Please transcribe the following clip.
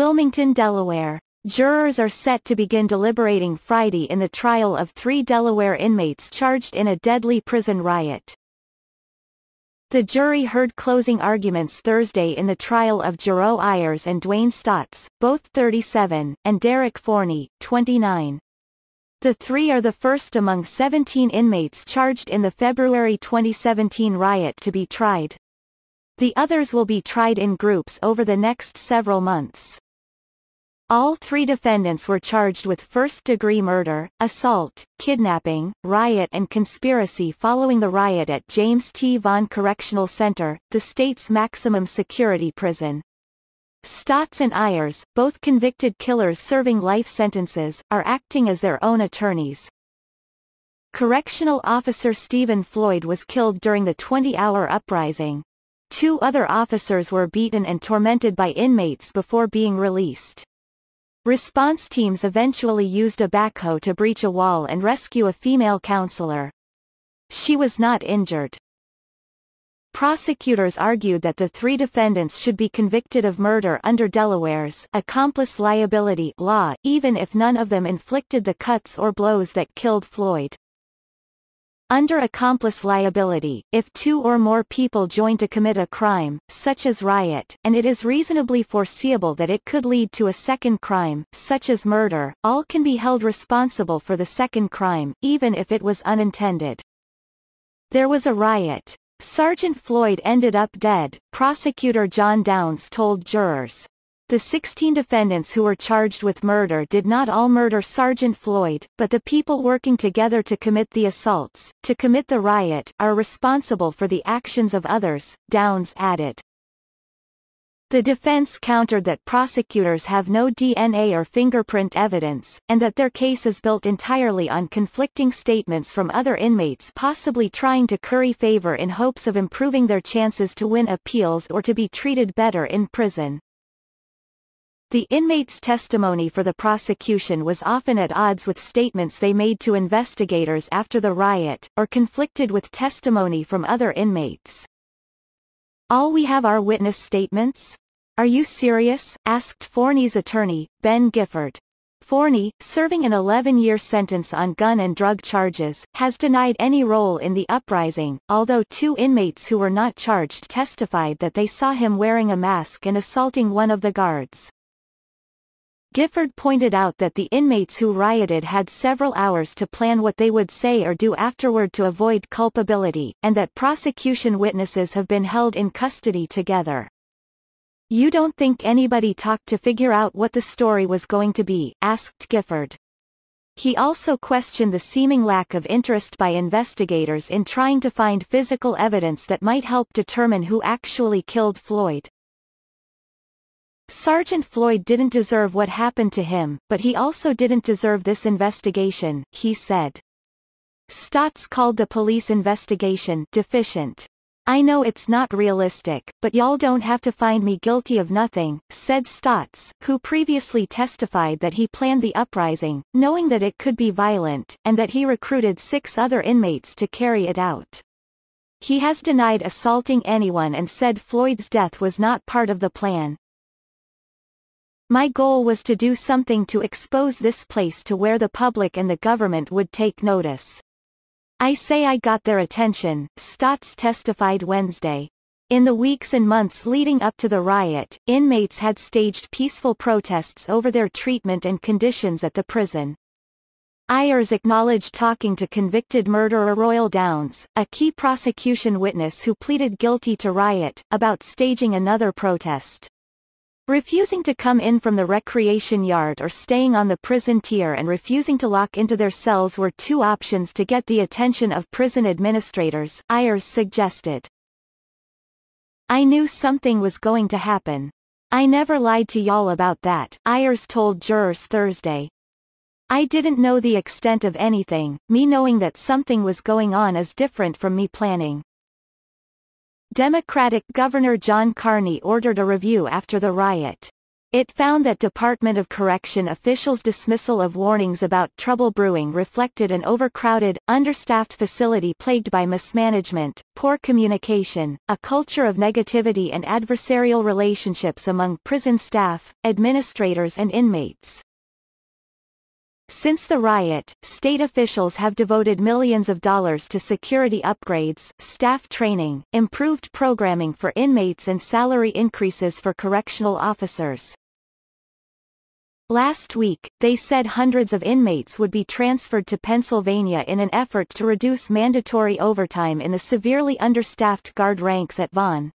Wilmington, Delaware. Jurors are set to begin deliberating Friday in the trial of three Delaware inmates charged in a deadly prison riot. The jury heard closing arguments Thursday in the trial of Jero Ayers and Dwayne Stotts, both 37, and Derek Forney, 29. The three are the first among 17 inmates charged in the February 2017 riot to be tried. The others will be tried in groups over the next several months. All three defendants were charged with first-degree murder, assault, kidnapping, riot and conspiracy following the riot at James T. Vaughn Correctional Center, the state's maximum security prison. Stotts and Ayers, both convicted killers serving life sentences, are acting as their own attorneys. Correctional officer Stephen Floyd was killed during the 20-hour uprising. Two other officers were beaten and tormented by inmates before being released. Response teams eventually used a backhoe to breach a wall and rescue a female counselor. She was not injured. Prosecutors argued that the three defendants should be convicted of murder under Delaware's accomplice liability law, even if none of them inflicted the cuts or blows that killed Floyd. Under accomplice liability, if two or more people join to commit a crime, such as riot, and it is reasonably foreseeable that it could lead to a second crime, such as murder, all can be held responsible for the second crime, even if it was unintended. There was a riot. Sergeant Floyd ended up dead, prosecutor John Downs told jurors. The 16 defendants who were charged with murder did not all murder Sergeant Floyd, but the people working together to commit the assaults, to commit the riot, are responsible for the actions of others, Downs added. The defense countered that prosecutors have no DNA or fingerprint evidence, and that their case is built entirely on conflicting statements from other inmates possibly trying to curry favor in hopes of improving their chances to win appeals or to be treated better in prison. The inmates' testimony for the prosecution was often at odds with statements they made to investigators after the riot, or conflicted with testimony from other inmates. All we have are witness statements? Are you serious? asked Forney's attorney, Ben Gifford. Forney, serving an 11-year sentence on gun and drug charges, has denied any role in the uprising, although two inmates who were not charged testified that they saw him wearing a mask and assaulting one of the guards. Gifford pointed out that the inmates who rioted had several hours to plan what they would say or do afterward to avoid culpability, and that prosecution witnesses have been held in custody together. You don't think anybody talked to figure out what the story was going to be, asked Gifford. He also questioned the seeming lack of interest by investigators in trying to find physical evidence that might help determine who actually killed Floyd. Sergeant Floyd didn't deserve what happened to him, but he also didn't deserve this investigation, he said. Stotts called the police investigation deficient. I know it's not realistic, but y'all don't have to find me guilty of nothing, said Stotts, who previously testified that he planned the uprising, knowing that it could be violent, and that he recruited six other inmates to carry it out. He has denied assaulting anyone and said Floyd's death was not part of the plan, my goal was to do something to expose this place to where the public and the government would take notice. I say I got their attention, Stotts testified Wednesday. In the weeks and months leading up to the riot, inmates had staged peaceful protests over their treatment and conditions at the prison. Ayers acknowledged talking to convicted murderer Royal Downs, a key prosecution witness who pleaded guilty to riot, about staging another protest. Refusing to come in from the recreation yard or staying on the prison tier and refusing to lock into their cells were two options to get the attention of prison administrators, Ayers suggested. I knew something was going to happen. I never lied to y'all about that, Ayers told jurors Thursday. I didn't know the extent of anything, me knowing that something was going on is different from me planning. Democratic Governor John Carney ordered a review after the riot. It found that Department of Correction officials' dismissal of warnings about trouble brewing reflected an overcrowded, understaffed facility plagued by mismanagement, poor communication, a culture of negativity and adversarial relationships among prison staff, administrators and inmates. Since the riot, state officials have devoted millions of dollars to security upgrades, staff training, improved programming for inmates and salary increases for correctional officers. Last week, they said hundreds of inmates would be transferred to Pennsylvania in an effort to reduce mandatory overtime in the severely understaffed guard ranks at Vaughan.